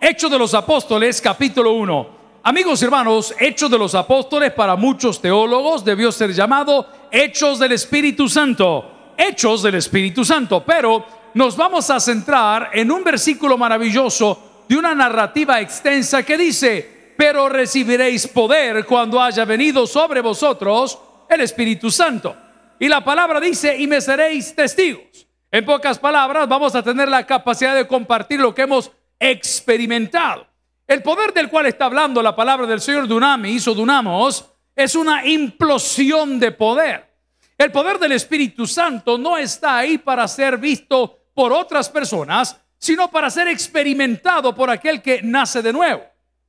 Hechos de los Apóstoles, capítulo 1. Amigos y hermanos, Hechos de los Apóstoles para muchos teólogos debió ser llamado Hechos del Espíritu Santo. Hechos del Espíritu Santo. Pero nos vamos a centrar en un versículo maravilloso de una narrativa extensa que dice, pero recibiréis poder cuando haya venido sobre vosotros el Espíritu Santo. Y la palabra dice, y me seréis testigos. En pocas palabras, vamos a tener la capacidad de compartir lo que hemos experimentado. El poder del cual está hablando la palabra del Señor Dunami, hizo Dunamos, es una implosión de poder. El poder del Espíritu Santo no está ahí para ser visto por otras personas, sino para ser experimentado por aquel que nace de nuevo.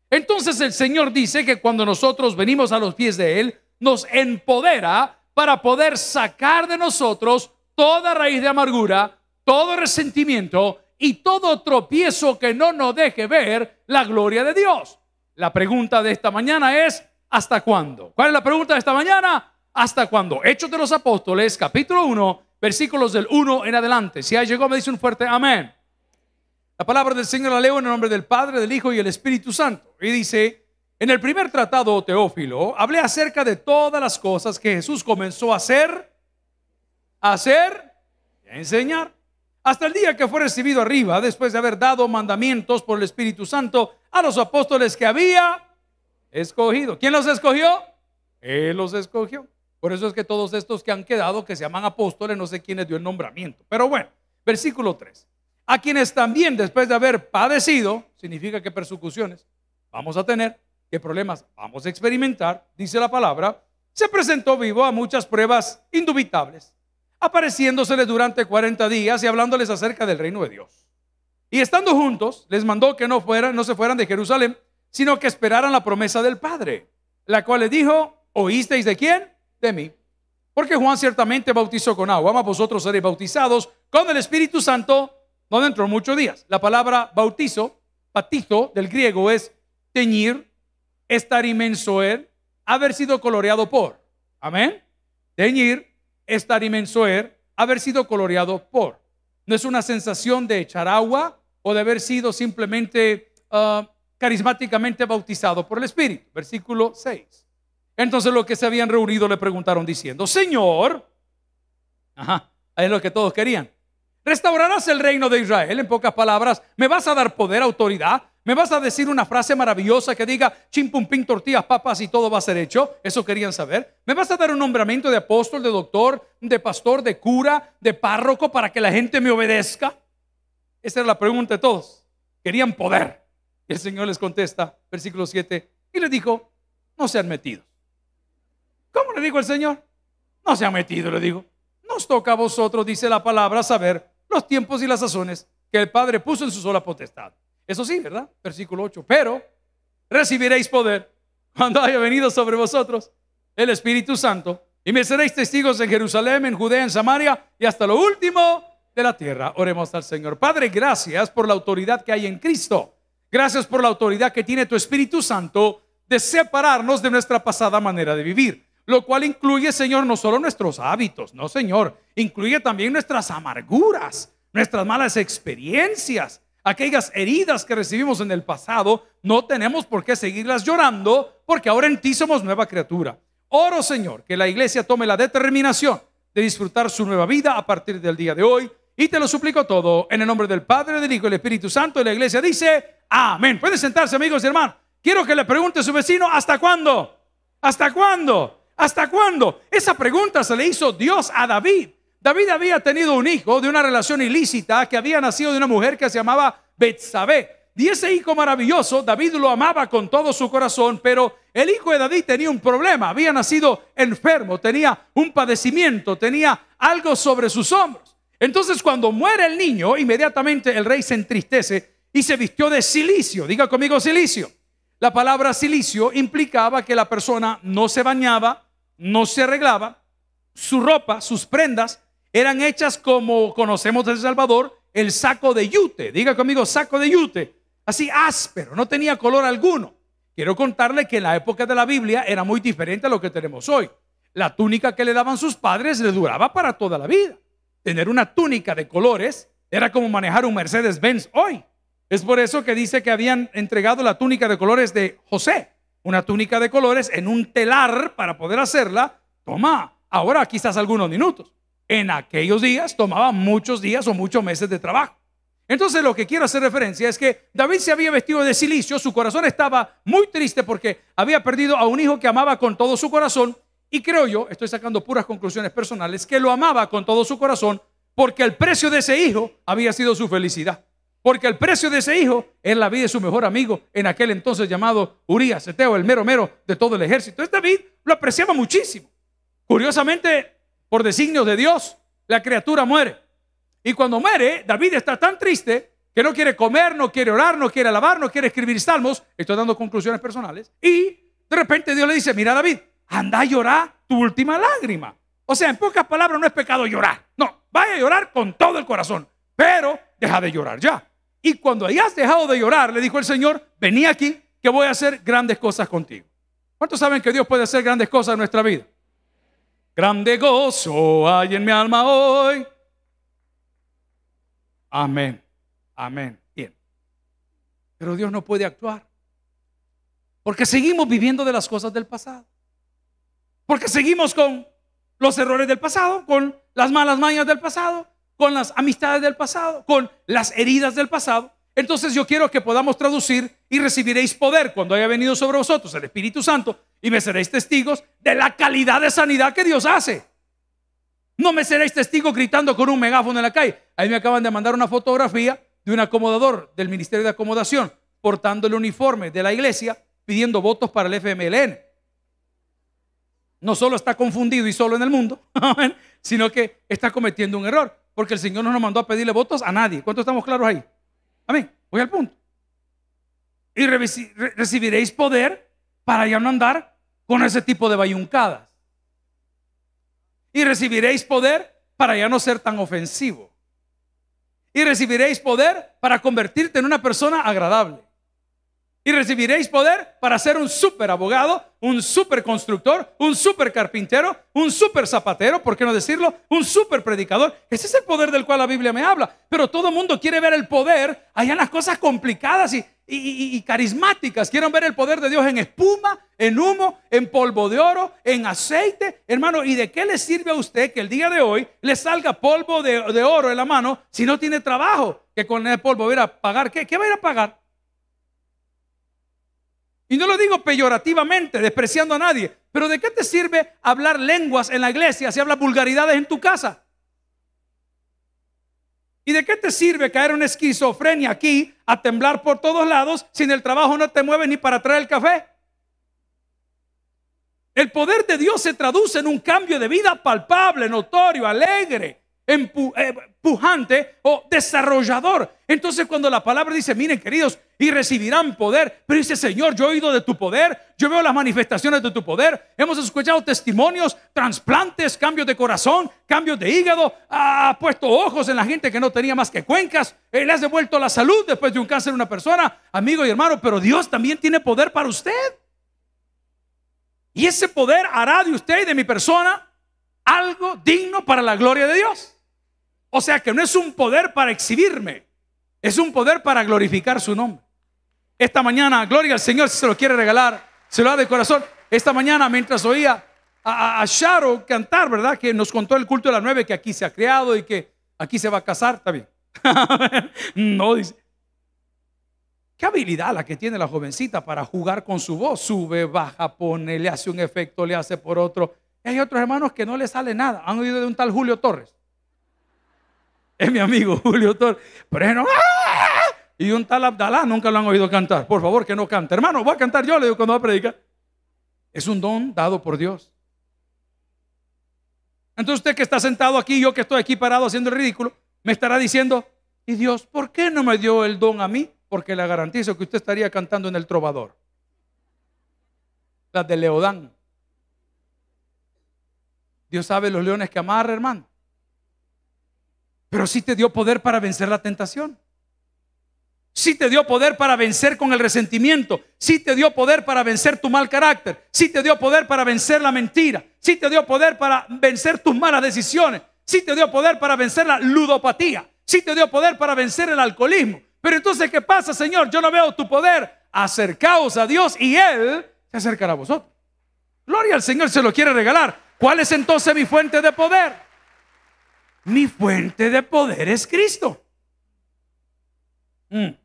Entonces el Señor dice que cuando nosotros venimos a los pies de Él, nos empodera para poder sacar de nosotros toda raíz de amargura, todo resentimiento, y todo tropiezo que no nos deje ver la gloria de Dios. La pregunta de esta mañana es, ¿hasta cuándo? ¿Cuál es la pregunta de esta mañana? ¿Hasta cuándo? Hechos de los Apóstoles, capítulo 1, versículos del 1 en adelante. Si ha llegó, me dice un fuerte amén. La palabra del Señor la leo en el nombre del Padre, del Hijo y del Espíritu Santo. Y dice, en el primer tratado, Teófilo, hablé acerca de todas las cosas que Jesús comenzó a hacer, a hacer, a enseñar hasta el día que fue recibido arriba, después de haber dado mandamientos por el Espíritu Santo a los apóstoles que había escogido. ¿Quién los escogió? Él los escogió. Por eso es que todos estos que han quedado, que se llaman apóstoles, no sé quién les dio el nombramiento. Pero bueno, versículo 3. A quienes también después de haber padecido, significa que persecuciones vamos a tener, que problemas vamos a experimentar, dice la palabra, se presentó vivo a muchas pruebas indubitables apareciéndoseles durante 40 días y hablándoles acerca del reino de Dios. Y estando juntos, les mandó que no fueran, no se fueran de Jerusalén, sino que esperaran la promesa del Padre, la cual les dijo, ¿oísteis de quién? De mí. Porque Juan ciertamente bautizó con agua, mas vosotros seréis bautizados con el Espíritu Santo, no dentro de muchos días. La palabra bautizo, batizo del griego es teñir, estar inmenso él, haber sido coloreado por. Amén. Teñir, estar er haber sido coloreado por. No es una sensación de echar agua o de haber sido simplemente ah, carismáticamente bautizado por el Espíritu. Versículo 6. Entonces los que se habían reunido le preguntaron diciendo, Señor, ajá, es lo que todos querían, restaurarás el reino de Israel, en pocas palabras, me vas a dar poder, autoridad ¿Me vas a decir una frase maravillosa que diga chimpumpín, tortillas, papas y todo va a ser hecho? Eso querían saber. ¿Me vas a dar un nombramiento de apóstol, de doctor, de pastor, de cura, de párroco para que la gente me obedezca? Esa era la pregunta de todos. Querían poder. el Señor les contesta, versículo 7, y le dijo, no se han metido. ¿Cómo le dijo el Señor? No se metidos, metido, le digo. Nos toca a vosotros, dice la palabra, saber los tiempos y las sazones que el Padre puso en su sola potestad. Eso sí, ¿verdad? Versículo 8. Pero recibiréis poder cuando haya venido sobre vosotros el Espíritu Santo y me seréis testigos en Jerusalén, en Judea, en Samaria y hasta lo último de la tierra. Oremos al Señor. Padre, gracias por la autoridad que hay en Cristo. Gracias por la autoridad que tiene tu Espíritu Santo de separarnos de nuestra pasada manera de vivir. Lo cual incluye, Señor, no solo nuestros hábitos, no, Señor, incluye también nuestras amarguras, nuestras malas experiencias, Aquellas heridas que recibimos en el pasado, no tenemos por qué seguirlas llorando, porque ahora en ti somos nueva criatura. Oro, Señor, que la iglesia tome la determinación de disfrutar su nueva vida a partir del día de hoy. Y te lo suplico todo en el nombre del Padre, del Hijo y del Espíritu Santo. Y la iglesia dice, amén. Puede sentarse, amigos y hermanos. Quiero que le pregunte a su vecino, ¿hasta cuándo? ¿Hasta cuándo? ¿Hasta cuándo? Esa pregunta se le hizo Dios a David David había tenido un hijo de una relación ilícita que había nacido de una mujer que se llamaba Betsabé. Y ese hijo maravilloso, David lo amaba con todo su corazón, pero el hijo de David tenía un problema, había nacido enfermo, tenía un padecimiento, tenía algo sobre sus hombros. Entonces cuando muere el niño, inmediatamente el rey se entristece y se vistió de silicio. Diga conmigo silicio. La palabra silicio implicaba que la persona no se bañaba, no se arreglaba, su ropa, sus prendas eran hechas como conocemos El Salvador, el saco de yute. Diga conmigo, saco de yute. Así áspero, no tenía color alguno. Quiero contarle que en la época de la Biblia era muy diferente a lo que tenemos hoy. La túnica que le daban sus padres le duraba para toda la vida. Tener una túnica de colores era como manejar un Mercedes-Benz hoy. Es por eso que dice que habían entregado la túnica de colores de José, una túnica de colores en un telar para poder hacerla. Toma, ahora quizás algunos minutos en aquellos días tomaba muchos días o muchos meses de trabajo. Entonces lo que quiero hacer referencia es que David se había vestido de silicio, su corazón estaba muy triste porque había perdido a un hijo que amaba con todo su corazón y creo yo, estoy sacando puras conclusiones personales, que lo amaba con todo su corazón porque el precio de ese hijo había sido su felicidad. Porque el precio de ese hijo es la vida de su mejor amigo, en aquel entonces llamado Urias, Eteo, el mero mero de todo el ejército. Entonces David lo apreciaba muchísimo. Curiosamente, por designio de Dios, la criatura muere. Y cuando muere, David está tan triste que no quiere comer, no quiere orar, no quiere alabar, no quiere escribir salmos. Estoy dando conclusiones personales. Y de repente Dios le dice, mira David, anda a llorar tu última lágrima. O sea, en pocas palabras, no es pecado llorar. No, vaya a llorar con todo el corazón, pero deja de llorar ya. Y cuando hayas dejado de llorar, le dijo el Señor, vení aquí, que voy a hacer grandes cosas contigo. ¿Cuántos saben que Dios puede hacer grandes cosas en nuestra vida? Grande gozo hay en mi alma hoy. Amén. Amén. Bien. Pero Dios no puede actuar. Porque seguimos viviendo de las cosas del pasado. Porque seguimos con los errores del pasado, con las malas mañas del pasado, con las amistades del pasado, con las heridas del pasado. Entonces yo quiero que podamos traducir y recibiréis poder cuando haya venido sobre vosotros el Espíritu Santo y me seréis testigos de la calidad de sanidad que Dios hace. No me seréis testigos gritando con un megáfono en la calle. Ahí me acaban de mandar una fotografía de un acomodador del Ministerio de Acomodación portando el uniforme de la iglesia pidiendo votos para el FMLN. No solo está confundido y solo en el mundo, sino que está cometiendo un error, porque el Señor no nos mandó a pedirle votos a nadie. ¿Cuánto estamos claros ahí? Voy al punto. Y recibiréis poder para ya no andar con ese tipo de bayuncadas. Y recibiréis poder para ya no ser tan ofensivo. Y recibiréis poder para convertirte en una persona agradable. Y recibiréis poder para ser un super abogado, un super constructor, un super carpintero, un super zapatero, ¿por qué no decirlo? Un super predicador. Ese es el poder del cual la Biblia me habla. Pero todo el mundo quiere ver el poder allá en las cosas complicadas y, carismáticas. Quieren ver el poder de Dios en espuma, en humo, en polvo de oro, en aceite. Hermano, ¿y de qué le sirve a usted que el día de hoy le salga polvo de, oro en la mano si no tiene trabajo? Que con el polvo ir a pagar. ¿Qué, ¿Qué va a ir a pagar? Y no lo digo peyorativamente, despreciando a nadie, pero ¿de qué te sirve hablar lenguas en la iglesia si hablas vulgaridades en tu casa? ¿Y de qué te sirve caer en esquizofrenia aquí a temblar por todos lados si en el trabajo no te mueves ni para traer el café? El poder de Dios se traduce en un cambio de vida palpable, notorio, alegre, empujante eh, pujante o desarrollador. Entonces cuando la palabra dice, miren queridos, y recibirán poder. Pero dice, Señor, yo he oído de tu poder, yo veo las manifestaciones de tu poder, hemos escuchado testimonios, trasplantes, cambios de corazón, cambios de hígado, ha puesto ojos en la gente que no tenía más que cuencas, eh, le ha devuelto la salud después de un cáncer a una persona, amigo y hermano, pero Dios también tiene poder para usted. Y ese poder hará de usted y de mi persona algo digno para la gloria de Dios. O sea que no es un poder para exhibirme, es un poder para glorificar su nombre. Esta mañana, gloria al Señor, si se lo quiere regalar, se lo da de corazón. Esta mañana, mientras oía a, Sharon Sharo cantar, ¿verdad? Que nos contó el culto de la nueve, que aquí se ha creado y que aquí se va a casar, está bien. no, dice. Qué habilidad la que tiene la jovencita para jugar con su voz. Sube, baja, pone, le hace un efecto, le hace por otro. hay otros hermanos que no le sale nada. Han oído de un tal Julio Torres. Es mi amigo Julio Torres. Pero no, ¡ah! y un tal Abdalá nunca lo han oído cantar. Por favor, que no cante. Hermano, voy a cantar yo, le digo cuando va a predicar. Es un don dado por Dios. Entonces usted que está sentado aquí, yo que estoy aquí parado haciendo el ridículo, me estará diciendo, y Dios, ¿por qué no me dio el don a mí? Porque le garantizo que usted estaría cantando en el trovador. La de Leodán. Dios sabe los leones que amarra, hermano. Pero sí te dio poder para vencer la tentación. Si te dio poder para vencer con el resentimiento. Si te dio poder para vencer tu mal carácter. Si te dio poder para vencer la mentira. Si te dio poder para vencer tus malas decisiones. Si te dio poder para vencer la ludopatía. Si te dio poder para vencer el alcoholismo. Pero entonces, ¿qué pasa, Señor? Yo no veo tu poder. Acercaos a Dios y Él se acercará a vosotros. Gloria al Señor, se lo quiere regalar. ¿Cuál es entonces mi fuente de poder? Mi fuente de poder es Cristo. Mm.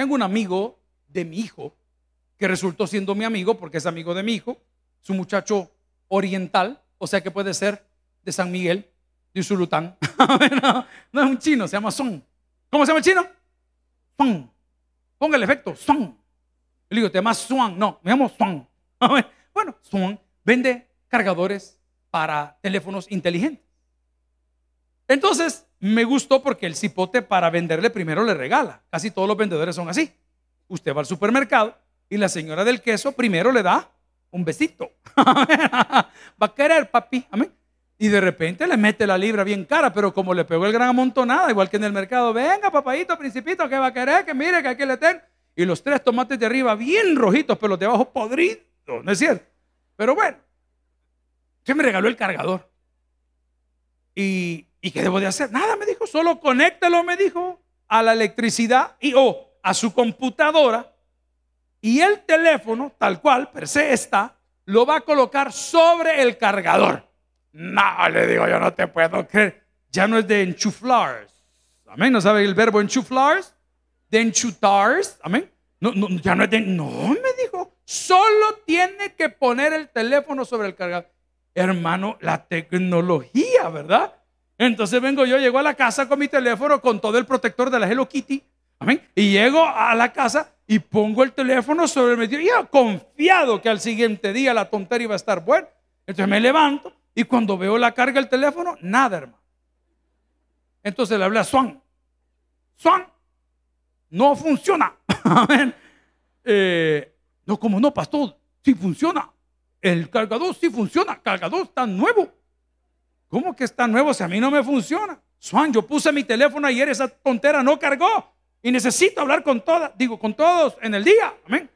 Tengo un amigo de mi hijo que resultó siendo mi amigo porque es amigo de mi hijo, es un muchacho oriental, o sea que puede ser de San Miguel, de Usulután. no, no, es un chino, se llama Son. ¿Cómo se llama el chino? Son. Ponga el efecto, Son. Le digo, te llamas Swan. No, me llamo Swan. bueno, Swan vende cargadores para teléfonos inteligentes. Entonces, me gustó porque el cipote para venderle primero le regala. Casi todos los vendedores son así. Usted va al supermercado y la señora del queso primero le da un besito. va a querer, papi. Amén. Y de repente le mete la libra bien cara, pero como le pegó el gran amontonada, igual que en el mercado, venga, papadito, principito, que va a querer, que mire, que aquí le tengo. Y los tres tomates de arriba bien rojitos, pero los de abajo podridos, ¿no es cierto? Pero bueno, se me regaló el cargador. Y ¿Y qué debo de hacer? Nada, me dijo, solo conéctelo, me dijo, a la electricidad y o a su computadora. Y el teléfono, tal cual, per se está, lo va a colocar sobre el cargador. No, le digo, yo no te puedo creer. Ya no es de enchuflar. Amén, ¿no sabe el verbo enchuflars. De enchutar. Amén. No, no, ya no es de... No, me dijo, solo tiene que poner el teléfono sobre el cargador. Hermano, la tecnología, ¿verdad? Entonces vengo yo, llego a la casa con mi teléfono, con todo el protector de la Hello Kitty. Amén. Y llego a la casa y pongo el teléfono sobre el medio. yo confiado que al siguiente día la tontería iba a estar buena. Entonces me levanto y cuando veo la carga del teléfono, nada, hermano. Entonces le hablé a Swan. Swan, no funciona. Amén. Eh, no, como no, pastor, sí funciona. El cargador sí funciona. cargador está nuevo. ¿Cómo que está nuevo si a mí no me funciona? Juan, yo puse mi teléfono ayer, esa tontera no cargó. Y necesito hablar con todas, digo, con todos en el día. Amén.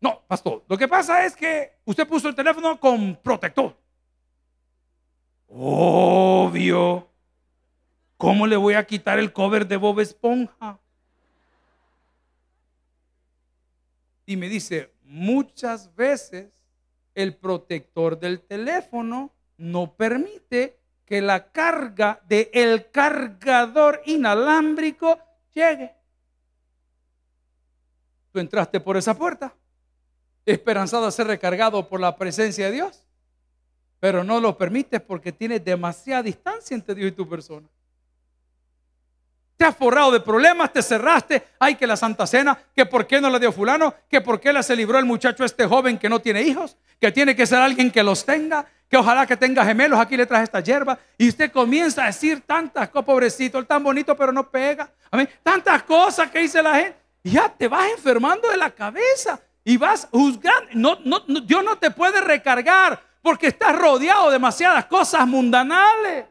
No, pastor, lo que pasa es que usted puso el teléfono con protector. Obvio. ¿Cómo le voy a quitar el cover de Bob Esponja? Y me dice, muchas veces el protector del teléfono no permite que la carga del cargador inalámbrico llegue. Tú entraste por esa puerta, esperanzado a ser recargado por la presencia de Dios, pero no lo permites porque tienes demasiada distancia entre Dios y tu persona te has forrado de problemas, te cerraste, ay que la Santa Cena, que por qué no la dio fulano, que por qué la celebró el muchacho este joven que no tiene hijos, que tiene que ser alguien que los tenga, que ojalá que tenga gemelos, aquí le traje esta hierba, y usted comienza a decir tantas cosas, pobrecito, él tan bonito pero no pega, amén, tantas cosas que dice la gente, ya te vas enfermando de la cabeza y vas juzgando, no, no, no, Dios no te puede recargar porque estás rodeado de demasiadas cosas mundanales.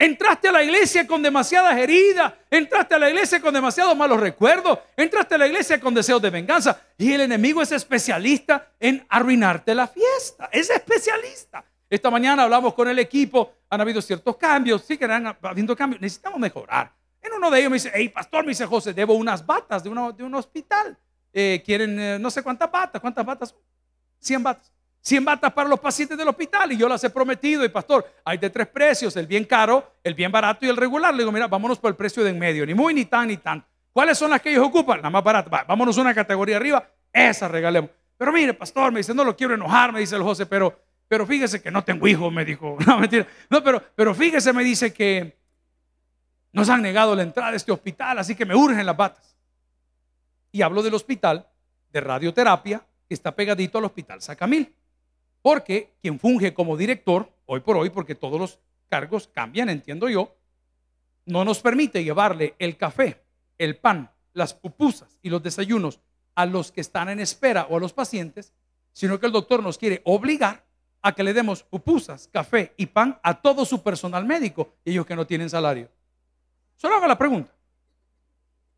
Entraste a la iglesia con demasiadas heridas, entraste a la iglesia con demasiados malos recuerdos, entraste a la iglesia con deseos de venganza. Y el enemigo es especialista en arruinarte la fiesta, es especialista. Esta mañana hablamos con el equipo, han habido ciertos cambios, sí que han habido cambios, necesitamos mejorar. En uno de ellos me dice, hey pastor, me dice José, debo unas batas de, de un hospital. Eh, quieren eh, no sé cuántas batas, ¿cuántas batas? 100 batas. 100 batas para los pacientes del hospital y yo las he prometido. Y pastor, hay de tres precios, el bien caro, el bien barato y el regular. Le digo, mira, vámonos por el precio de en medio, ni muy, ni tan, ni tan ¿Cuáles son las que ellos ocupan? La más barata. vámonos una categoría arriba, esa regalemos. Pero mire, pastor, me dice, no lo quiero enojar, me dice el José, pero, pero fíjese que no tengo hijos, me dijo. No, mentira. No, pero, pero fíjese, me dice que nos han negado la entrada a este hospital, así que me urgen las batas. Y hablo del hospital de radioterapia que está pegadito al hospital Sacamil. Porque quien funge como director, hoy por hoy, porque todos los cargos cambian, entiendo yo, no nos permite llevarle el café, el pan, las pupusas y los desayunos a los que están en espera o a los pacientes, sino que el doctor nos quiere obligar a que le demos pupusas, café y pan a todo su personal médico, ellos que no tienen salario. Solo hago la pregunta.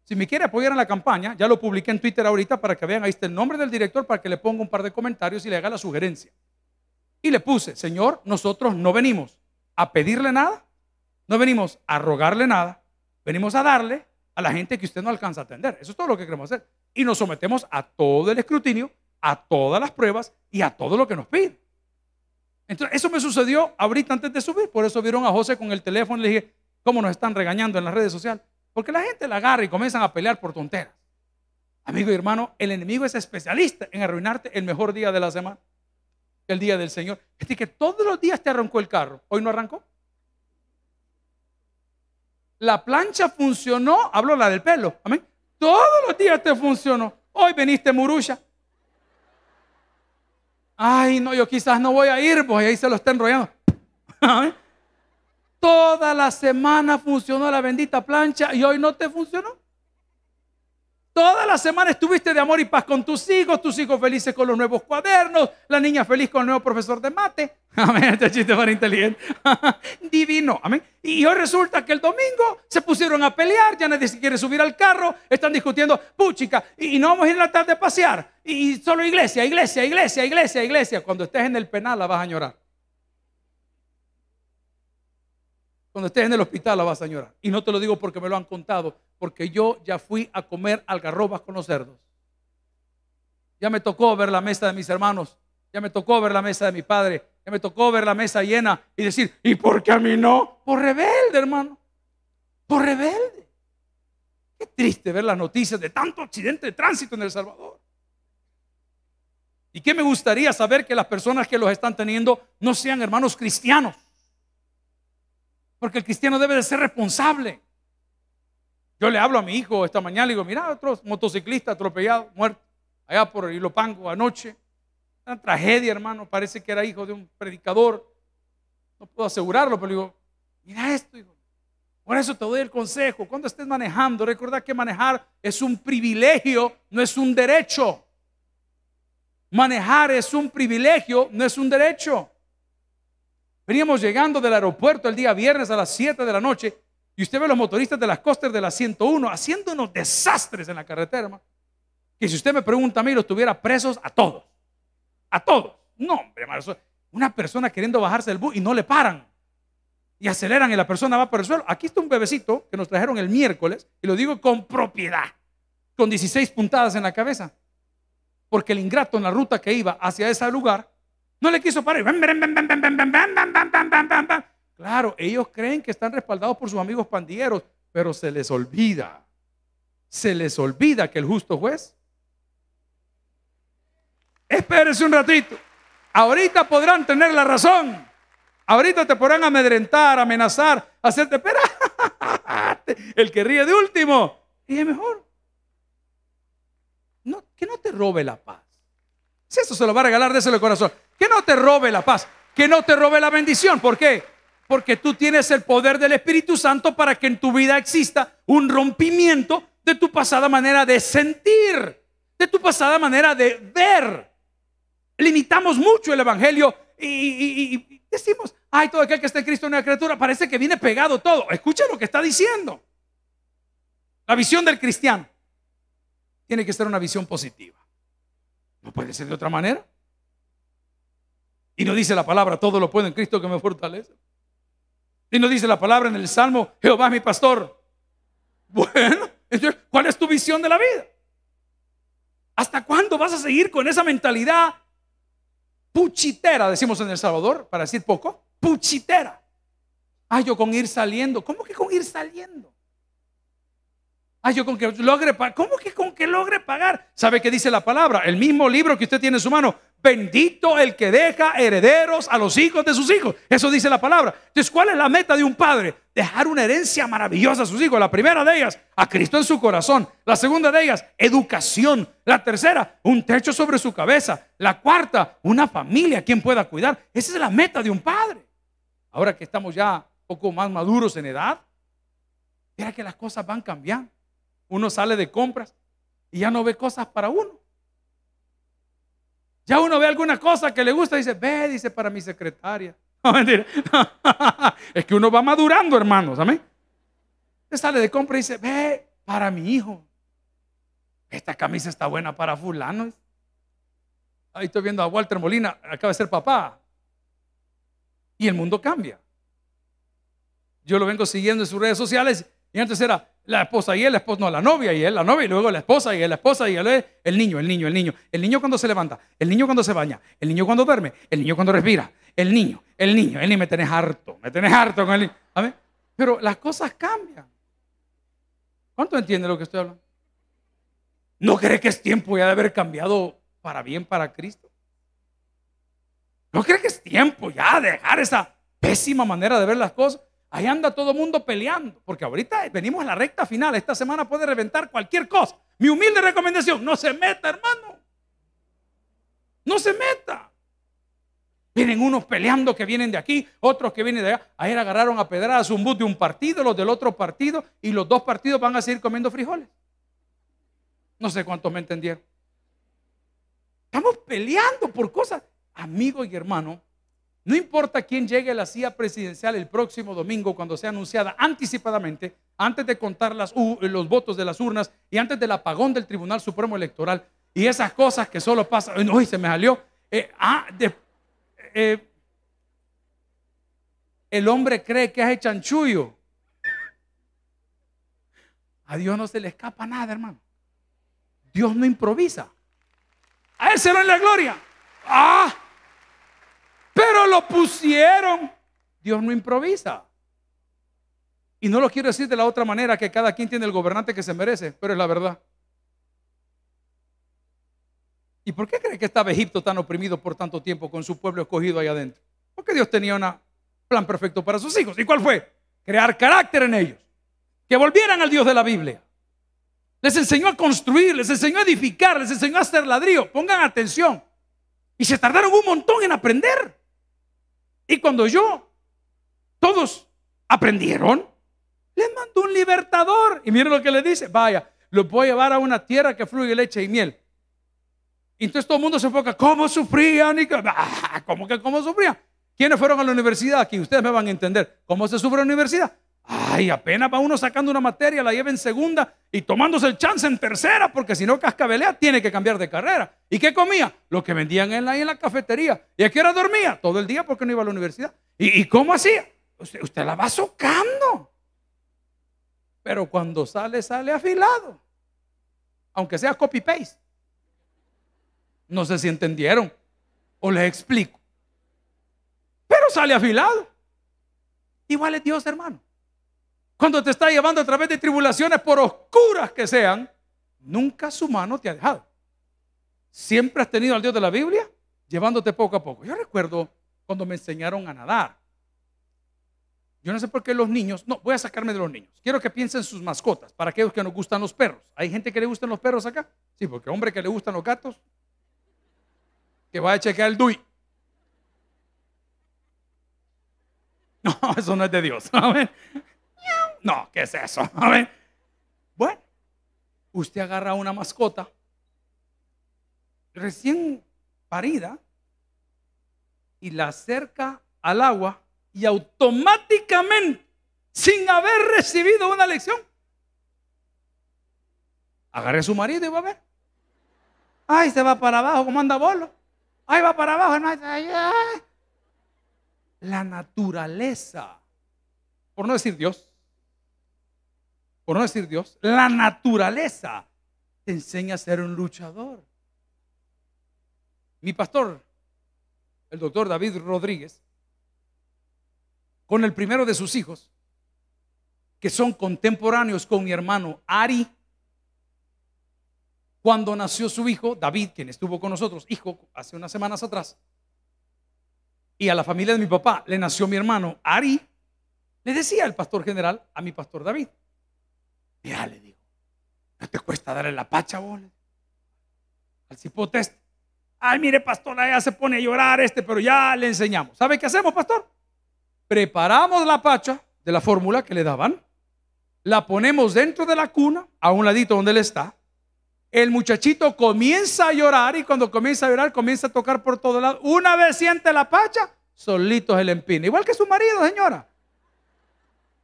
Si me quiere apoyar en la campaña, ya lo publiqué en Twitter ahorita para que vean, ahí está el nombre del director para que le ponga un par de comentarios y le haga la sugerencia. Y le puse, Señor, nosotros no venimos a pedirle nada, no venimos a rogarle nada, venimos a darle a la gente que usted no alcanza a atender. Eso es todo lo que queremos hacer. Y nos sometemos a todo el escrutinio, a todas las pruebas y a todo lo que nos pide. Entonces, eso me sucedió ahorita antes de subir. Por eso vieron a José con el teléfono y le dije, ¿cómo nos están regañando en las redes sociales? Porque la gente la agarra y comienzan a pelear por tonteras. Amigo y hermano, el enemigo es especialista en arruinarte el mejor día de la semana el día del Señor. decir que todos los días te arrancó el carro, hoy no arrancó. La plancha funcionó, hablo la del pelo, amén. Todos los días te funcionó, hoy veniste murucha. Ay, no, yo quizás no voy a ir, pues ahí se lo está enrollando. Toda la semana funcionó la bendita plancha y hoy no te funcionó. Toda la semana estuviste de amor y paz con tus hijos, tus hijos felices con los nuevos cuadernos, la niña feliz con el nuevo profesor de mate. Amén, este chiste para inteligente. Divino, amén. Y hoy resulta que el domingo se pusieron a pelear, ya nadie se quiere subir al carro, están discutiendo, puchica, y, no vamos a ir en la tarde a pasear. y solo iglesia, iglesia, iglesia, iglesia, iglesia. Cuando estés en el penal la vas a llorar. Cuando estés en el hospital la vas a llorar. Y no te lo digo porque me lo han contado, porque yo ya fui a comer algarrobas con los cerdos. Ya me tocó ver la mesa de mis hermanos, ya me tocó ver la mesa de mi padre, ya me tocó ver la mesa llena y decir, ¿y por qué a mí no? Por rebelde, hermano. Por rebelde. Qué triste ver las noticias de tanto accidente de tránsito en El Salvador. ¿Y qué me gustaría saber que las personas que los están teniendo no sean hermanos cristianos? Porque el cristiano debe de ser responsable. Yo le hablo a mi hijo esta mañana y digo, mira, otro motociclista atropellado, muerto, allá por Ilopango anoche. Una tragedia, hermano, parece que era hijo de un predicador. No puedo asegurarlo, pero le digo, mira esto, hijo. Por eso te doy el consejo, cuando estés manejando, recuerda que manejar es un privilegio, no es un derecho. Manejar es un privilegio, no es un derecho. Veníamos llegando del aeropuerto el día viernes a las 7 de la noche y usted ve a los motoristas de las costas de la 101 haciendo unos desastres en la carretera, Que si usted me pregunta a mí, los tuviera presos a todos. A todos. No, hombre, Una persona queriendo bajarse del bus y no le paran. Y aceleran y la persona va por el suelo. Aquí está un bebecito que nos trajeron el miércoles y lo digo con propiedad. Con 16 puntadas en la cabeza. Porque el ingrato en la ruta que iba hacia ese lugar no le quiso parar. Claro, ellos creen que están respaldados por sus amigos pandilleros, pero se les olvida. Se les olvida que el justo juez. Espérense un ratito. Ahorita podrán tener la razón. Ahorita te podrán amedrentar, amenazar, hacerte espera. El que ríe de último y es mejor. que no te robe la paz. Si eso se lo va a regalar, déselo el corazón. Que no te robe la paz, que no te robe la bendición. ¿Por qué? Porque tú tienes el poder del Espíritu Santo para que en tu vida exista un rompimiento de tu pasada manera de sentir, de tu pasada manera de ver. Limitamos mucho el Evangelio y, decimos, ay, todo aquel que está en Cristo en una criatura, parece que viene pegado todo. Escucha lo que está diciendo. La visión del cristiano tiene que ser una visión positiva. No puede ser de otra manera. Y no dice la palabra, todo lo puedo en Cristo que me fortalece. Y no dice la palabra en el Salmo, Jehová es mi pastor. Bueno, entonces, ¿cuál es tu visión de la vida? ¿Hasta cuándo vas a seguir con esa mentalidad puchitera, decimos en El Salvador, para decir poco? Puchitera. Ah, yo con ir saliendo. ¿Cómo que con ir saliendo? Ay, ah, yo con que logre pagar. ¿Cómo que con que logre pagar? ¿Sabe qué dice la palabra? El mismo libro que usted tiene en su mano. Bendito el que deja herederos a los hijos de sus hijos. Eso dice la palabra. Entonces, ¿cuál es la meta de un padre? Dejar una herencia maravillosa a sus hijos. La primera de ellas, a Cristo en su corazón. La segunda de ellas, educación. La tercera, un techo sobre su cabeza. La cuarta, una familia quien pueda cuidar. Esa es la meta de un padre. Ahora que estamos ya un poco más maduros en edad, mira que las cosas van cambiando. Uno sale de compras y ya no ve cosas para uno. Ya uno ve alguna cosa que le gusta y dice, ve, dice para mi secretaria. es que uno va madurando, hermanos, amén. Usted sale de compra y dice, ve, para mi hijo. Esta camisa está buena para fulano. Ahí estoy viendo a Walter Molina, acaba de ser papá. Y el mundo cambia. Yo lo vengo siguiendo en sus redes sociales y antes era la esposa y él, la esposa, no, la novia y él, la novia, y luego la esposa y él, la esposa y él, eh, el niño, el niño, el niño. El niño cuando se levanta, el niño cuando se baña, el niño cuando duerme, el niño cuando respira, el niño, el niño, el niño, me tenés harto, me tenés harto con el niño. Pero las cosas cambian. ¿Cuánto entiende lo que estoy hablando? ¿No cree que es tiempo ya de haber cambiado para bien para Cristo? ¿No cree que es tiempo ya de dejar esa pésima manera de ver las cosas? Ahí anda todo el mundo peleando, porque ahorita venimos a la recta final. Esta semana puede reventar cualquier cosa. Mi humilde recomendación, no se meta, hermano. No se meta. Vienen unos peleando que vienen de aquí, otros que vienen de allá. Ayer agarraron a pedradas un bus de un partido, los del otro partido, y los dos partidos van a seguir comiendo frijoles. No sé cuántos me entendieron. Estamos peleando por cosas. Amigo y hermano, no importa quién llegue a la cia presidencial el próximo domingo cuando sea anunciada anticipadamente, antes de contar las, los votos de las urnas y antes del apagón del Tribunal Supremo Electoral y esas cosas que solo pasan, uy, se me salió. Eh, ah, eh, el hombre cree que es chanchullo. A Dios no se le escapa nada, hermano. Dios no improvisa. A Él será en la gloria. ¡Ah! pero lo pusieron. Dios no improvisa. Y no lo quiero decir de la otra manera, que cada quien tiene el gobernante que se merece, pero es la verdad. ¿Y por qué cree que estaba Egipto tan oprimido por tanto tiempo con su pueblo escogido ahí adentro? Porque Dios tenía un plan perfecto para sus hijos. ¿Y cuál fue? Crear carácter en ellos. Que volvieran al Dios de la Biblia. Les enseñó a construir, les enseñó a edificar, les enseñó a hacer ladrillo. Pongan atención. Y se tardaron un montón en aprender cuando yo, todos aprendieron, les mandó un libertador. Y miren lo que le dice, vaya, lo voy a llevar a una tierra que fluye leche y miel. entonces todo el mundo se enfoca, ¿cómo sufrían? Y, ah, ¿Cómo que cómo sufrían? ¿Quiénes fueron a la universidad? Aquí ustedes me van a entender. ¿Cómo se sufre la universidad? Ay, apenas va uno sacando una materia, la lleva en segunda y tomándose el chance en tercera, porque si no cascabelea, tiene que cambiar de carrera. ¿Y qué comía? Lo que vendían en la, en la cafetería. ¿Y a qué hora dormía? Todo el día porque no iba a la universidad. ¿Y, cómo hacía? Usted, usted la va socando. Pero cuando sale, sale afilado. Aunque sea copy-paste. No sé si entendieron o les explico. Pero sale afilado. Igual es Dios, hermano cuando te está llevando a través de tribulaciones, por oscuras que sean, nunca su mano te ha dejado. Siempre has tenido al Dios de la Biblia llevándote poco a poco. Yo recuerdo cuando me enseñaron a nadar. Yo no sé por qué los niños, no, voy a sacarme de los niños. Quiero que piensen sus mascotas, para aquellos que nos gustan los perros. ¿Hay gente que le gustan los perros acá? Sí, porque hombre que le gustan los gatos, que va a chequear el DUI. No, eso no es de Dios. ver. No, ¿qué es eso? A ver. Bueno, usted agarra una mascota recién parida y la acerca al agua y automáticamente, sin haber recibido una lección, agarre a su marido y va a ver. Ay, se va para abajo, como anda bolo. Ay, va para abajo. La naturaleza, por no decir Dios, por no decir Dios, la naturaleza te enseña a ser un luchador. Mi pastor, el doctor David Rodríguez, con el primero de sus hijos, que son contemporáneos con mi hermano Ari, cuando nació su hijo, David, quien estuvo con nosotros, hijo, hace unas semanas atrás, y a la familia de mi papá le nació mi hermano Ari, le decía el pastor general a mi pastor David, ya le digo, ¿no te cuesta darle la pacha, vos? Al cipote Ay, mire, pastor, ya se pone a llorar este, pero ya le enseñamos. ¿Sabe qué hacemos, pastor? Preparamos la pacha de la fórmula que le daban, la ponemos dentro de la cuna, a un ladito donde él está. El muchachito comienza a llorar y cuando comienza a llorar, comienza a tocar por todo lado Una vez siente la pacha, solito se le empina. Igual que su marido, señora.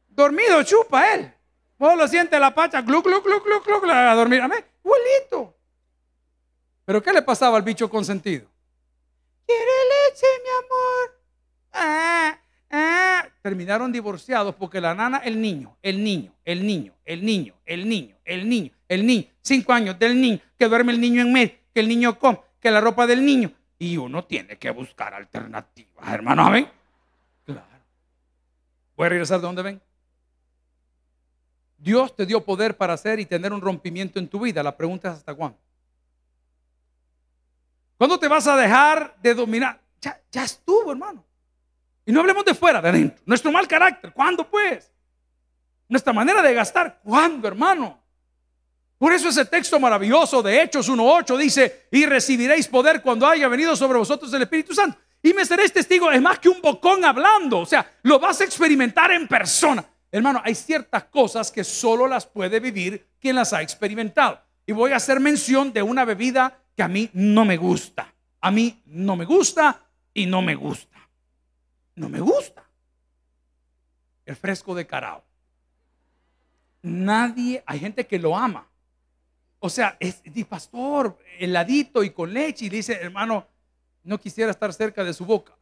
Dormido chupa él. Vos lo siente la pacha, gluc, gluc, gluc, gluc, gluc, a dormir. Amén. Abuelito. ¿Pero qué le pasaba al bicho consentido? Quiere leche, mi amor. Ah, ah. Terminaron divorciados porque la nana, el niño, el niño, el niño, el niño, el niño, el niño, el niño, cinco años del niño, que duerme el niño en medio, que el niño come, que la ropa del niño. Y uno tiene que buscar alternativas, hermano. Amén. Claro. Voy a regresar de donde ven. Dios te dio poder para hacer y tener un rompimiento en tu vida. La pregunta es hasta cuándo. ¿Cuándo te vas a dejar de dominar? Ya, estuvo, hermano. Y no hablemos de fuera, de adentro. Nuestro mal carácter, ¿cuándo pues? Nuestra manera de gastar, ¿cuándo, hermano? Por eso ese texto maravilloso de Hechos 1.8 dice, y recibiréis poder cuando haya venido sobre vosotros el Espíritu Santo. Y me seréis testigo, es más que un bocón hablando, o sea, lo vas a experimentar en persona. Hermano, hay ciertas cosas que solo las puede vivir quien las ha experimentado. Y voy a hacer mención de una bebida que a mí no me gusta. A mí no me gusta y no me gusta. No me gusta. El fresco de carao. Nadie, hay gente que lo ama. O sea, es di pastor, heladito y con leche. Y dice, hermano, no quisiera estar cerca de su boca.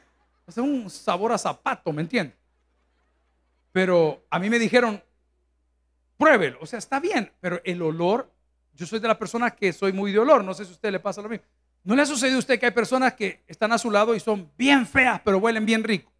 o un sabor a zapato, ¿me entiendes? Pero a mí me dijeron, pruébelo, o sea, está bien, pero el olor, yo soy de las personas que soy muy de olor, no sé si a usted le pasa lo mismo. ¿No le ha sucedido a usted que hay personas que están a su lado y son bien feas, pero huelen bien rico?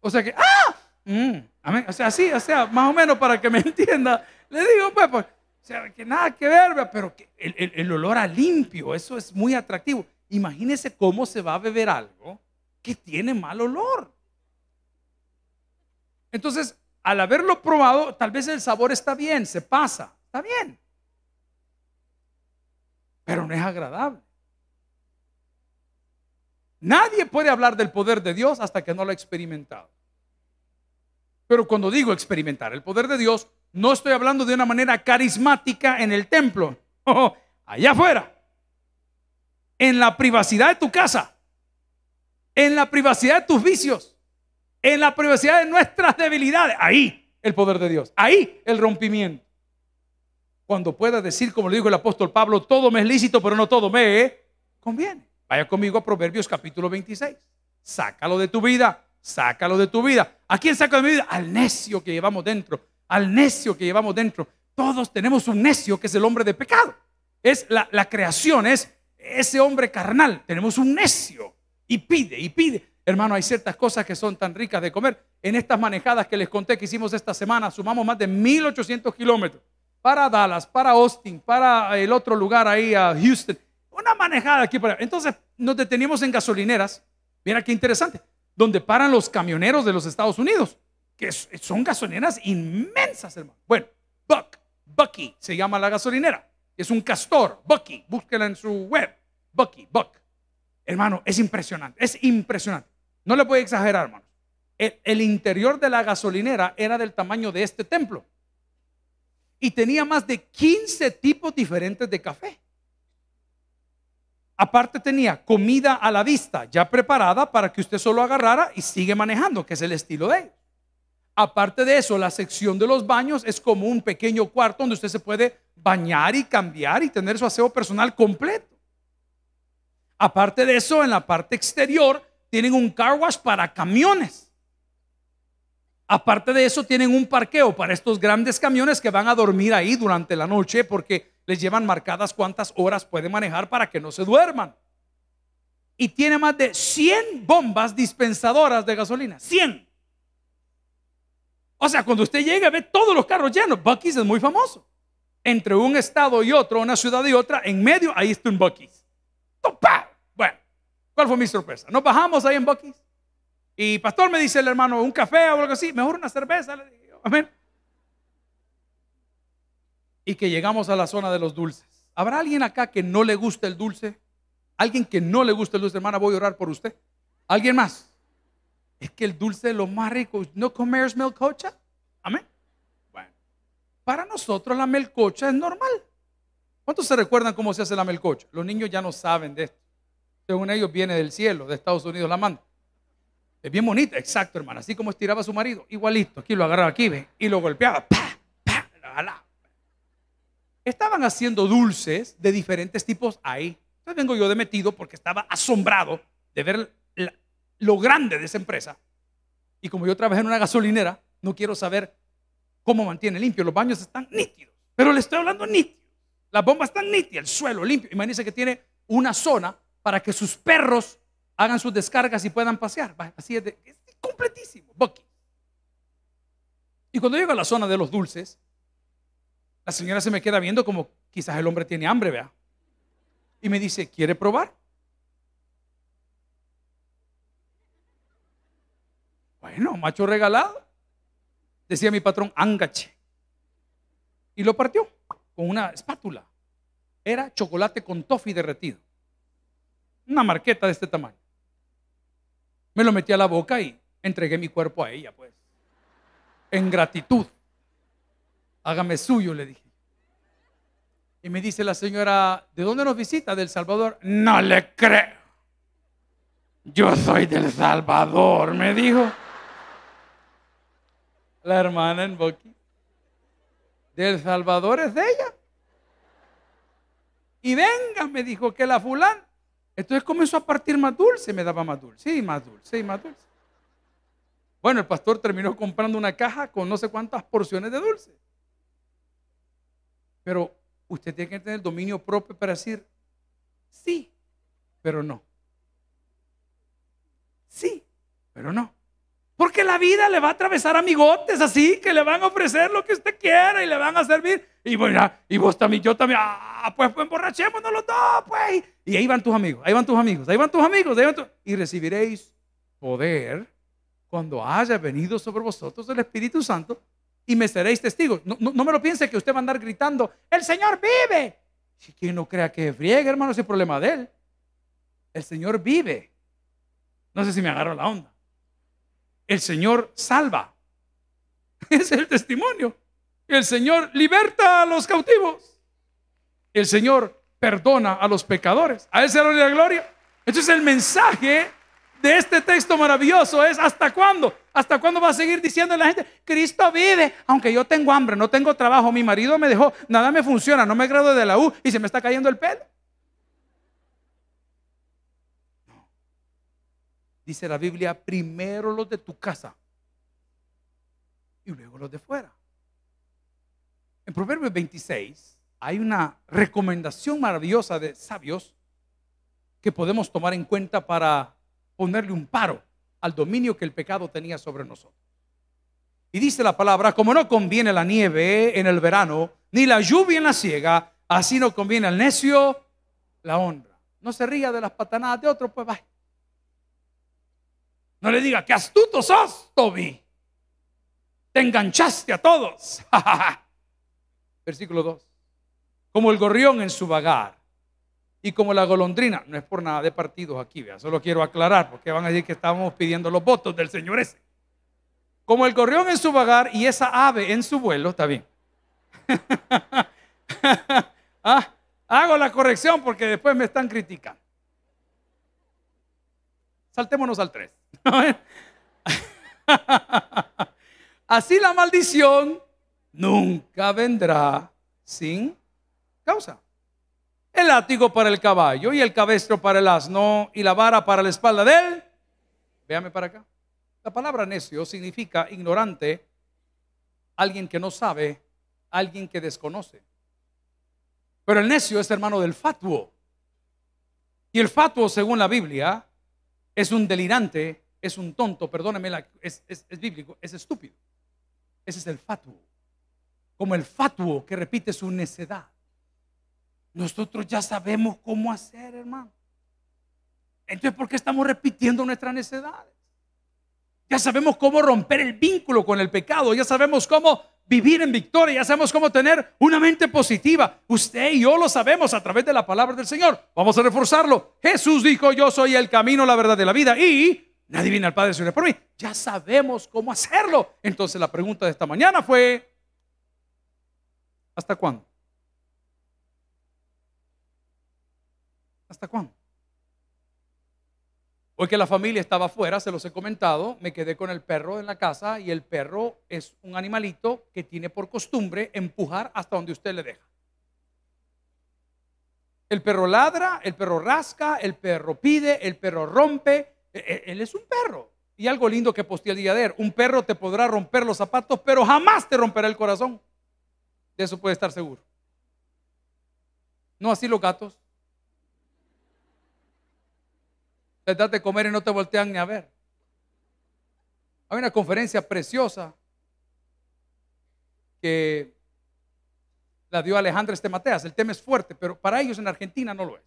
O sea que, ¡ah! Mm, amén. O sea, así, o sea, más o menos para que me entienda, le digo, pues, pues, o sea, que nada que ver, pero que el, el olor a limpio, eso es muy atractivo. Imagínese cómo se va a beber algo que tiene mal olor. Entonces, al haberlo probado, tal vez el sabor está bien, se pasa, está bien. Pero no es agradable. Nadie puede hablar del poder de Dios hasta que no lo ha experimentado. Pero cuando digo experimentar el poder de Dios, no estoy hablando de una manera carismática en el templo, allá afuera, en la privacidad de tu casa, en la privacidad de tus vicios, en la privacidad de nuestras debilidades. Ahí el poder de Dios, ahí el rompimiento. Cuando puedas decir, como le dijo el apóstol Pablo, todo me es lícito, pero no todo me conviene. Vaya conmigo a Proverbios capítulo 26. Sácalo de tu vida, sácalo de tu vida. ¿A quién saco de mi vida? Al necio que llevamos dentro, al necio que llevamos dentro. Todos tenemos un necio que es el hombre de pecado. Es la creación, es ese hombre carnal. Tenemos un necio y pide y pide. Hermano, hay ciertas cosas que son tan ricas de comer. En estas manejadas que les conté que hicimos esta semana, sumamos más de 1.800 kilómetros para Dallas, para Austin, para el otro lugar ahí, a Houston. Una manejada aquí para... Entonces nos detenimos en gasolineras. Mira qué interesante. Donde paran los camioneros de los Estados Unidos, que son gasolineras inmensas, hermano. Bueno, Buck, Bucky se llama la gasolinera. Es un castor, Bucky. Búsquela en su web. Bucky, Buck. Hermano, es impresionante, es impresionante. No le voy a exagerar, hermano. El, el interior de la gasolinera era del tamaño de este templo. Y tenía más de 15 tipos diferentes de café. Aparte tenía comida a la vista, ya preparada para que usted solo agarrara y sigue manejando, que es el estilo de ellos. Aparte de eso, la sección de los baños es como un pequeño cuarto donde usted se puede bañar y cambiar y tener su aseo personal completo. Aparte de eso, en la parte exterior tienen un car wash para camiones. Aparte de eso, tienen un parqueo para estos grandes camiones que van a dormir ahí durante la noche porque les llevan marcadas cuántas horas pueden manejar para que no se duerman. Y tiene más de 100 bombas dispensadoras de gasolina. 100. O sea, cuando usted llega, ve todos los carros llenos. Bucky's es muy famoso. Entre un estado y otro, una ciudad y otra, en medio, ahí está un Buckies. ¡Topa! ¿Cuál fue mi sorpresa? Nos bajamos ahí en Bucky's. Y pastor me dice el hermano, un café o algo así, mejor una cerveza. Le digo, amén. Y que llegamos a la zona de los dulces. ¿Habrá alguien acá que no le gusta el dulce? ¿Alguien que no le gusta el dulce? Hermana, voy a orar por usted. ¿Alguien más? Es que el dulce es lo más rico. ¿No comer melcocha? Amén. Bueno, para nosotros la melcocha es normal. ¿Cuántos se recuerdan cómo se hace la melcocha? Los niños ya no saben de esto según ellos, viene del cielo, de Estados Unidos la manda. Es bien bonita, exacto, hermano. Así como estiraba a su marido, igualito. Aquí lo agarraba aquí, ve, y lo golpeaba. ¡Pah! Estaban haciendo dulces de diferentes tipos ahí. Entonces vengo yo de metido porque estaba asombrado de ver lo grande de esa empresa. Y como yo trabajé en una gasolinera, no quiero saber cómo mantiene limpio. Los baños están nítidos, pero le estoy hablando nítido. Las bombas están nítidas, el suelo limpio. Imagínense que tiene una zona para que sus perros hagan sus descargas y puedan pasear. Así es, es completísimo, Y cuando llego a la zona de los dulces, la señora se me queda viendo como quizás el hombre tiene hambre, vea. Y me dice, ¿quiere probar? Bueno, macho regalado. Decía mi patrón, ángache. Y lo partió con una espátula. Era chocolate con toffee derretido. Una marqueta de este tamaño. Me lo metí a la boca y entregué mi cuerpo a ella, pues. En gratitud. Hágame suyo, le dije. Y me dice la señora, ¿de dónde nos visita? ¿Del Salvador? No le creo. Yo soy del Salvador, me dijo. La hermana en Boqui. Del Salvador es de ella. Y venga, me dijo, que la fulana. Entonces comenzó a partir más dulce, me daba más dulce, sí, más dulce, sí, más dulce. Bueno, el pastor terminó comprando una caja con no sé cuántas porciones de dulce. Pero usted tiene que tener dominio propio para decir sí, pero no. Sí, pero no. Porque la vida le va a atravesar amigotes así, que le van a ofrecer lo que usted quiera y le van a servir. Y bueno, pues y vos también, yo también, ah, pues, pues emborrachémonos los dos, pues. Y ahí van tus amigos, ahí van tus amigos, ahí van tus amigos, ahí van Y recibiréis poder cuando haya venido sobre vosotros el Espíritu Santo y me seréis testigos. No, me lo piense que usted va a andar gritando, el Señor vive. Si quien no crea que friegue, hermano, es el problema de él. El Señor vive. No sé si me agarro la onda el Señor salva. es el testimonio. El Señor liberta a los cautivos. El Señor perdona a los pecadores. A ese honor la gloria. es el mensaje de este texto maravilloso es ¿hasta cuándo? ¿Hasta cuándo va a seguir diciendo la gente, Cristo vive, aunque yo tengo hambre, no tengo trabajo, mi marido me dejó, nada me funciona, no me gradué de la U y se me está cayendo el pelo? dice la Biblia, primero los de tu casa y luego los de fuera. En Proverbios 26 hay una recomendación maravillosa de sabios que podemos tomar en cuenta para ponerle un paro al dominio que el pecado tenía sobre nosotros. Y dice la palabra, como no conviene la nieve en el verano, ni la lluvia en la ciega, así no conviene al necio la honra. No se ría de las patanadas de otro, pues vaya. No le diga, que astuto sos, Toby. Te enganchaste a todos. Versículo 2. Como el gorrión en su vagar y como la golondrina. No es por nada de partidos aquí, vea. Solo quiero aclarar porque van a decir que estábamos pidiendo los votos del Señor ese. Como el gorrión en su vagar y esa ave en su vuelo, está bien. Ah, hago la corrección porque después me están criticando. Saltémonos al 3. Así la maldición nunca vendrá sin causa. El látigo para el caballo y el cabestro para el asno y la vara para la espalda de él. Véame para acá. La palabra necio significa ignorante, alguien que no sabe, alguien que desconoce. Pero el necio es hermano del fatuo. Y el fatuo, según la Biblia, es un delirante, es un tonto, perdóneme, es, es bíblico, es estúpido. Ese es el fatuo. Como el fatuo que repite su necedad. Nosotros ya sabemos cómo hacer, hermano. Entonces, ¿por qué estamos repitiendo nuestras necedades? Ya sabemos cómo romper el vínculo con el pecado, ya sabemos cómo vivir en victoria, ya sabemos cómo tener una mente positiva. Usted y yo lo sabemos a través de la palabra del Señor. Vamos a reforzarlo. Jesús dijo, yo soy el camino, la verdad de la vida y nadie viene al Padre sino por mí. Ya sabemos cómo hacerlo. Entonces la pregunta de esta mañana fue, ¿hasta cuándo? ¿Hasta cuándo? Hoy que la familia estaba afuera, se los he comentado, me quedé con el perro en la casa y el perro es un animalito que tiene por costumbre empujar hasta donde usted le deja. El perro ladra, el perro rasca, el perro pide, el perro rompe. E, e, él es un perro. Y algo lindo que posté el día de ayer, un perro te podrá romper los zapatos, pero jamás te romperá el corazón. De eso puede estar seguro. No así los gatos. les de comer y no te voltean ni a ver. Hay una conferencia preciosa que la dio Alejandra Mateas. El tema es fuerte, pero para ellos en Argentina no lo es.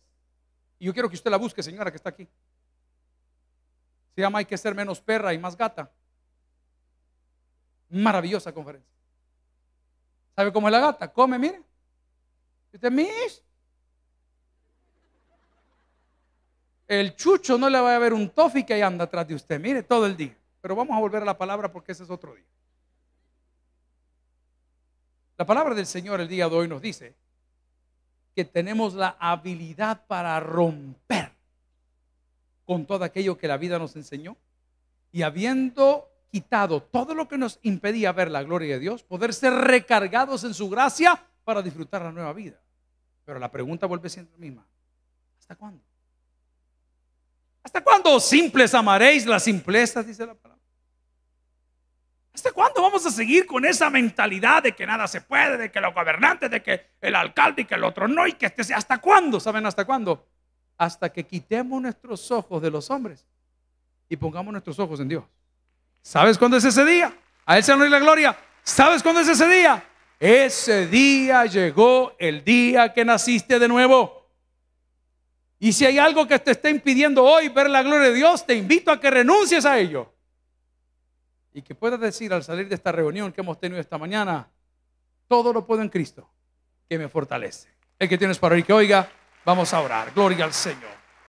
Y yo quiero que usted la busque, señora, que está aquí. Se llama Hay que ser menos perra y más gata. Maravillosa conferencia. ¿Sabe cómo es la gata? Come, mire. Usted, El chucho no le va a ver un tofi que anda atrás de usted, mire, todo el día. Pero vamos a volver a la palabra porque ese es otro día. La palabra del Señor el día de hoy nos dice que tenemos la habilidad para romper con todo aquello que la vida nos enseñó y habiendo quitado todo lo que nos impedía ver la gloria de Dios, poder ser recargados en su gracia para disfrutar la nueva vida. Pero la pregunta vuelve siendo la misma. ¿Hasta cuándo? ¿Hasta cuándo simples amaréis las simplezas? Dice la palabra. ¿Hasta cuándo vamos a seguir con esa mentalidad de que nada se puede, de que los gobernantes, de que el alcalde y que el otro no y que este sea? ¿Hasta cuándo? ¿Saben hasta cuándo? Hasta que quitemos nuestros ojos de los hombres y pongamos nuestros ojos en Dios. ¿Sabes cuándo es ese día? A Él se y la gloria. ¿Sabes cuándo es ese día? Ese día llegó el día que naciste de nuevo. Y si hay algo que te está impidiendo hoy ver la gloria de Dios, te invito a que renuncies a ello. Y que puedas decir al salir de esta reunión que hemos tenido esta mañana, todo lo puedo en Cristo que me fortalece. El que tienes para hoy que oiga, vamos a orar. Gloria al Señor.